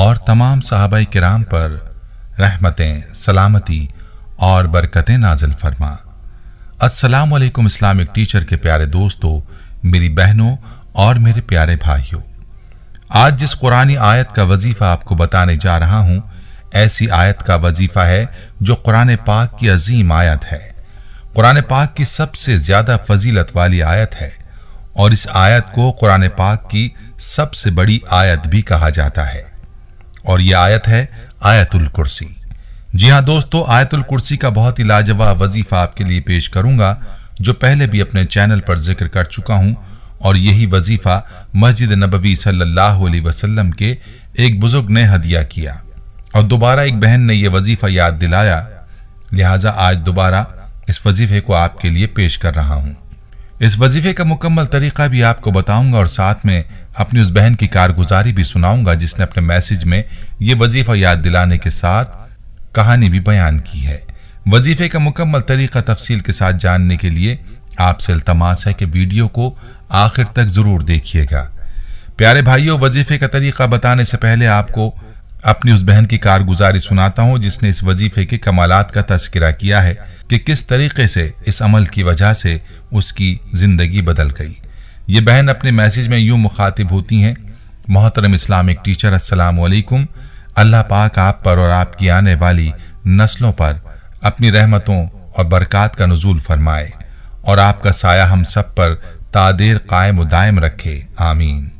और तमाम साहब कराम पर रहमतें सलामती और बरकतें नाजिल फरमा असलकुम इस्लामिक टीचर के प्यारे दोस्तों मेरी बहनों और मेरे प्यारे भाइयों आज जिस कुरानी आयत का वजीफ़ा आपको बताने जा रहा हूँ ऐसी आयत का वजीफ़ा है जो कुरान पाक की अजीम आयत है कुरान पाक की सबसे ज़्यादा फजीलत वाली आयत है और इस आयत को कुरान पाक की सबसे बड़ी आयत भी कहा जाता है और ये आयत है आयतुल कुर्सी जी हाँ दोस्तों आयतुल कुर्सी का बहुत ही लाजवाब वजीफा आपके लिए पेश करूंगा जो पहले भी अपने चैनल पर जिक्र कर चुका हूँ और यही वजीफा मस्जिद नबवी सल्लल्लाहु अलैहि वसल्लम के एक बुजुर्ग ने हदिया किया और दोबारा एक बहन ने यह वजीफा याद दिलाया लिहाजा आज दोबारा इस वजीफे को आपके लिए पेश कर रहा हूँ इस वजीफे का मुकम्मल तरीका भी आपको बताऊंगा और साथ में अपनी उस बहन की कारगुजारी भी सुनाऊंगा जिसने अपने मैसेज में ये वजीफा याद दिलाने के साथ कहानी भी बयान की है वजीफे का मुकम्मल तरीका तफसील के साथ जानने के लिए आपसे अल्तमास है कि वीडियो को आखिर तक ज़रूर देखिएगा प्यारे भाइयों वजीफे का तरीका बताने से पहले आपको अपनी उस बहन की कारगुजारी सुनाता हूँ जिसने इस वजीफे के कमालात का तस्करा किया है कि किस तरीके से इस अमल की वजह से उसकी ज़िंदगी बदल गई ये बहन अपने मैसेज में यूं मुखातिब होती हैं मोहतरम इस्लामिक टीचर वालेकुम अल्लाह पाक आप पर और आपकी आने वाली नस्लों पर अपनी रहमतों और बरकत का नजूल फरमाए और आपका साया हम सब पर तादेर कायम दायम रखे आमीन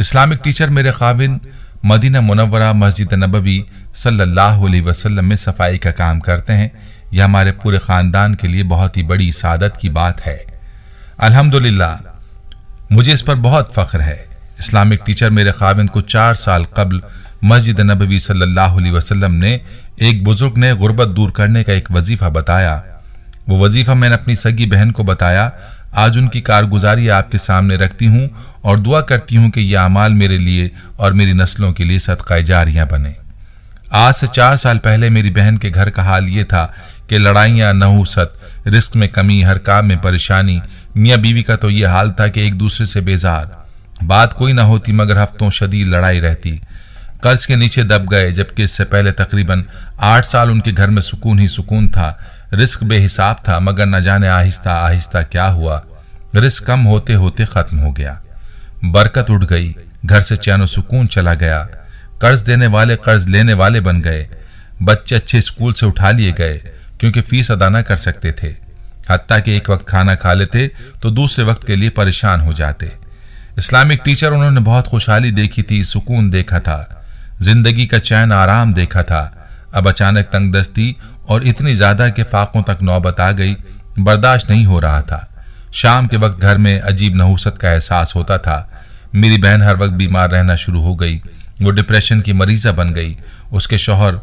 इस्लामिक टीचर मेरे खाविन मदीना मुनवरा मस्जिद नबवी सल्लल्लाहु अलैहि वसल्लम में सफाई का काम करते हैं यह हमारे पूरे ख़ानदान के लिए बहुत ही बड़ी सादत की बात है अल्हम्दुलिल्लाह मुझे इस पर बहुत फ़ख्र है इस्लामिक टीचर मेरे खाविंद को चार साल कबल मस्जिद नबी सल्लल्लाहु अलैहि वसल्लम ने एक बुज़ुर्ग ने गुर्बत दूर करने का एक वजीफ़ा बताया वो वजीफ़ा मैंने अपनी सगी बहन को बताया आज उनकी कारगुजारी आपके सामने रखती हूँ और दुआ करती हूँ कि यह अमाल मेरे लिए और मेरी नस्लों के लिए सदका जारियाँ बने आज से चार साल पहले मेरी बहन के घर का हाल ये था कि लड़ाइयाँ नहूसत रिस्क में कमी हर काम में परेशानी मियाँ बीवी का तो ये हाल था कि एक दूसरे से बेजार बात कोई ना होती मगर हफ्तों शदी लड़ाई रहती कर्ज के नीचे दब गए जबकि इससे पहले तकरीबन आठ साल उनके घर में सुकून ही सुकून था रिस्क बेहिसाब था मगर न जाने आहिस्ता आहिस्ता क्या हुआ रिस्क कम होते होते ख़त्म हो गया बरकत उठ गई घर से चैन सुकून चला गया कर्ज देने वाले कर्ज लेने वाले बन गए बच्चे अच्छे स्कूल से उठा लिए गए क्योंकि फीस अदा ना कर सकते थे हती कि एक वक्त खाना खा लेते तो दूसरे वक्त के लिए परेशान हो जाते इस्लामिक टीचर उन्होंने बहुत खुशहाली देखी थी सुकून देखा था जिंदगी का चैन आराम देखा था अब अचानक तंगदस्ती और इतनी ज़्यादा के फाकों तक नौबत आ गई बर्दाश्त नहीं हो रहा था शाम के वक्त घर में अजीब नहूसत का एहसास होता था मेरी बहन हर वक्त बीमार रहना शुरू हो गई वो डिप्रेशन की मरीज़ा बन गई उसके शोहर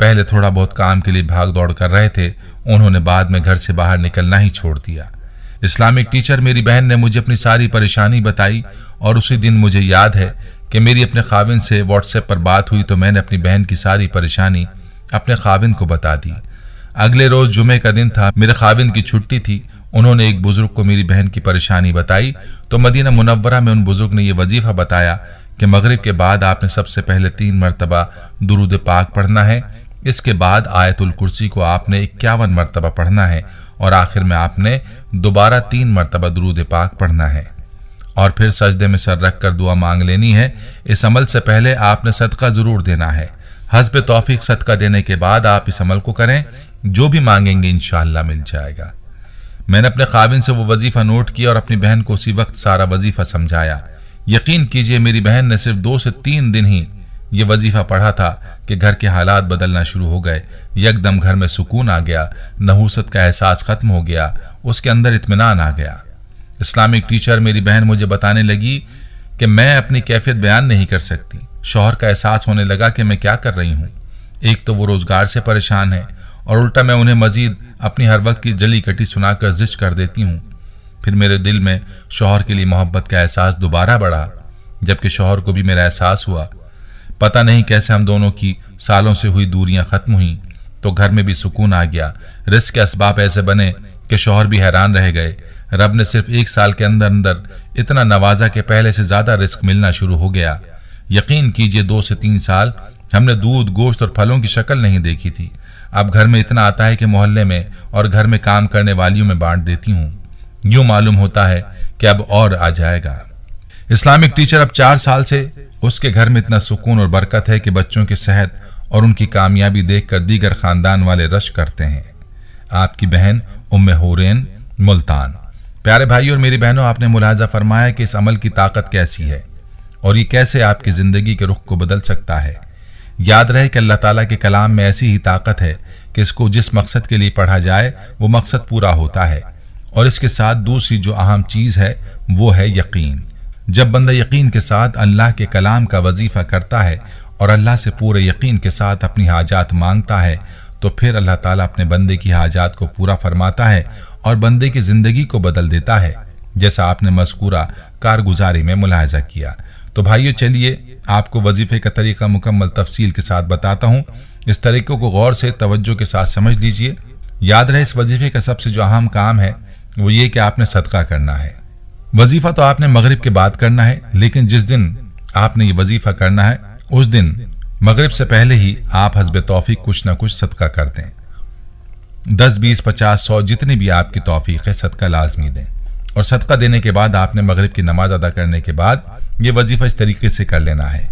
पहले थोड़ा बहुत काम के लिए भाग दौड़ कर रहे थे उन्होंने बाद में घर से बाहर निकलना ही छोड़ दिया इस्लामिक टीचर मेरी बहन ने मुझे अपनी सारी परेशानी बताई और उसी दिन मुझे याद है कि मेरी अपने खाविन से व्हाट्सएप पर बात हुई तो मैंने अपनी बहन की सारी परेशानी अपने खाविन को बता दी अगले रोज जुमे का दिन था मेरे खाविन की छुट्टी थी उन्होंने एक बुजुर्ग को मेरी बहन की परेशानी बताई तो मदीना मुनवरा में उन बुजुर्ग ने यह वजीफा बताया कि मगरिब के बाद आपने सबसे पहले तीन मरतबा दुरूद पाक पढ़ना है इसके बाद आयतुल कुर्सी को आपने इक्यावन मरतबा पढ़ना है और आखिर में आपने दोबारा तीन मरतबा दरूद पाक पढ़ना है और फिर सजदे में सर रख कर दुआ मांग लेनी है इस अमल से पहले आपने सदका ज़रूर देना है हजब तोफीक सदका देने के बाद आप इस अमल को करें जो भी मांगेंगे इन मिल जाएगा मैंने अपने खाबिन से वो वजीफ़ा नोट किया और अपनी बहन को उसी वक्त सारा वजीफ़ा समझाया यकीन कीजिए मेरी बहन ने सिर्फ दो से तीन दिन ही ये वजीफा पढ़ा था कि घर के हालात बदलना शुरू हो गए यकदम घर में सुकून आ गया नहूसत का एहसास ख़त्म हो गया उसके अंदर इतमान आ गया इस्लामिक टीचर मेरी बहन मुझे बताने लगी कि मैं अपनी कैफियत बयान नहीं कर सकती शोहर का एहसास होने लगा कि मैं क्या कर रही हूँ एक तो वो रोज़गार से परेशान है और उल्टा मैं उन्हें मजीद अपनी हर वक्त की जली कटी सुनाकर जिश कर देती हूँ फिर मेरे दिल में शोहर के लिए मोहब्बत का एहसास दोबारा बढ़ा जबकि शोहर को भी मेरा एहसास हुआ पता नहीं कैसे हम दोनों की सालों से हुई दूरियां खत्म हुई तो घर में भी सुकून आ गया रिस्क के इसबाब ऐसे बने कि शोहर भी हैरान रह गए रब ने सिर्फ एक साल के अंदर अंदर इतना नवाजा कि पहले से ज़्यादा रिस्क मिलना शुरू हो गया यकीन कीजिए दो से तीन साल हमने दूध गोश्त और फलों की शक्ल नहीं देखी थी अब घर में इतना आता है कि मोहल्ले में और घर में काम करने वालियों में बांट देती हूँ यूँ मालूम होता है कि अब और आ जाएगा इस्लामिक टीचर अब चार साल से उसके घर में इतना सुकून और बरकत है कि बच्चों की सेहत और उनकी कामयाबी देखकर दीगर खानदान वाले रश करते हैं आपकी बहन उम हुरैन मुल्तान प्यारे भाई और मेरी बहनों आपने मुलाजा फरमाया कि इस अमल की ताकत कैसी है और ये कैसे आपकी ज़िंदगी के रुख को बदल सकता है याद रहे कि अल्लाह ताला के कलाम में ऐसी ही ताकत है कि इसको जिस मकसद के लिए पढ़ा जाए वो मकसद पूरा होता है और इसके साथ दूसरी जो अहम चीज़ है वो है यकीन जब बंदा यकीन के साथ अल्लाह के कलाम का वजीफ़ा करता है और अल्लाह से पूरे यकीन के साथ अपनी हाजात मांगता है तो फिर अल्लाह ताला अपने बंदे की हाजात को पूरा फरमाता है और बंदे की ज़िंदगी को बदल देता है जैसा आपने मस्कूरा कारगुजारी में मुलाहजा किया तो भाइयों चलिए आपको वजीफ़े का तरीका मुकम्मल तफसील के साथ बताता हूँ इस तरीक़े को गौर से तवज्जो के साथ समझ लीजिए याद रहे इस वजीफ़े का सबसे जो अहम काम है वो ये कि आपने सदका करना है वजीफा तो आपने मगरिब के बाद करना है लेकिन जिस दिन आपने ये वजीफा करना है उस दिन मगरिब से पहले ही आप हजब तोफीक कुछ ना कुछ सदका कर दें दस बीस पचास सौ जितनी भी आपकी तोफ़ी है सदका लाजमी दें और सदका देने के बाद आपने मगरिब की नमाज अदा करने के बाद ये वजीफ़ा इस तरीके से कर लेना है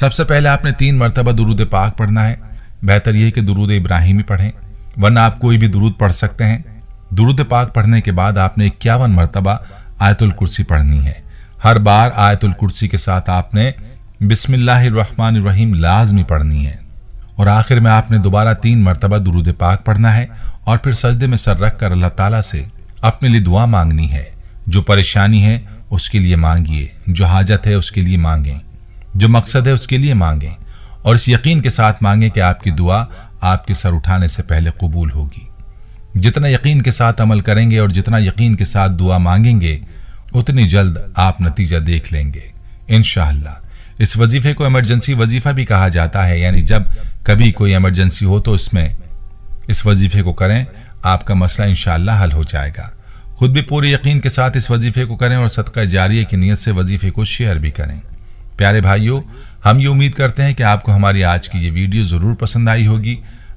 सबसे पहले आपने तीन मरतबा दरूद पाक पढ़ना है बेहतर यह कि दरूद इब्राहिमी पढ़ें वरना आप कोई भी दरूद पढ़ सकते हैं दरूद पाक पढ़ने के बाद आपने इक्यावन मरतबा आयतुल कुर्सी पढ़नी है हर बार आयतुल कुर्सी के साथ आपने बिसमीम लाजमी पढ़नी है और आखिर में आपने दोबारा तीन मरतबा दुरुद पाक पढ़ना है और फिर सजदे में सर रख कर अल्लाह ताला से अपने लिए दुआ मांगनी है जो परेशानी है उसके लिए मांगिए जो हाजत है उसके लिए मांगें जो मकसद है उसके लिए मांगें और इस यकीन के साथ मांगें कि आपकी दुआ आपके सर उठाने से पहले कबूल होगी जितना यकीन के साथ अमल करेंगे और जितना यकीन के साथ दुआ मांगेंगे उतनी जल्द आप नतीजा देख लेंगे इन इस वजीफे को इमरजेंसी वजीफा भी कहा जाता है यानी जब कभी कोई इमरजेंसी हो तो इसमें इस वजीफे को करें आपका मसला इन हल हो जाएगा खुद भी पूरे यकीन के साथ इस वजीफे को करें और सदका जारी की नीयत से वजीफे को शेयर भी करें प्यारे भाइयों हम ये उम्मीद करते हैं कि आपको हमारी आज की ये वीडियो ज़रूर पसंद आई होगी